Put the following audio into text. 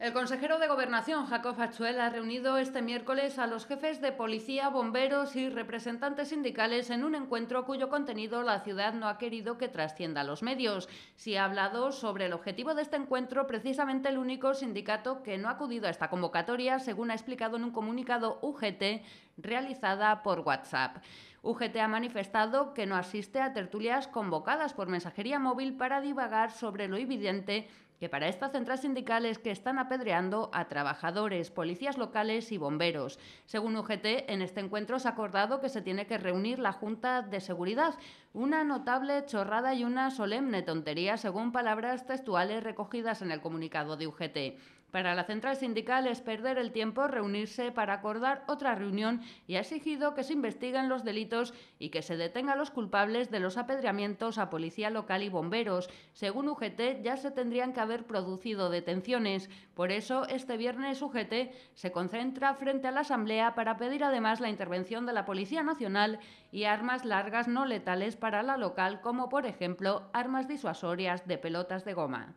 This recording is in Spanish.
El consejero de Gobernación, Jacob Achuel, ha reunido este miércoles a los jefes de policía, bomberos y representantes sindicales en un encuentro cuyo contenido la ciudad no ha querido que trascienda a los medios. si ha hablado sobre el objetivo de este encuentro, precisamente el único sindicato que no ha acudido a esta convocatoria, según ha explicado en un comunicado UGT realizada por WhatsApp. UGT ha manifestado que no asiste a tertulias convocadas por mensajería móvil para divagar sobre lo evidente que para esta central sindical es que están apedreando a trabajadores, policías locales y bomberos. Según UGT, en este encuentro se ha acordado que se tiene que reunir la Junta de Seguridad, una notable chorrada y una solemne tontería, según palabras textuales recogidas en el comunicado de UGT. Para la central sindical es perder el tiempo reunirse para acordar otra reunión y ha exigido que se investiguen los delitos y que se detenga a los culpables de los apedreamientos a policía local y bomberos. Según UGT, ya se tendrían que haber producido detenciones. Por eso, este viernes UGT se concentra frente a la Asamblea para pedir además la intervención de la Policía Nacional y armas largas no letales para la local, como por ejemplo armas disuasorias de pelotas de goma.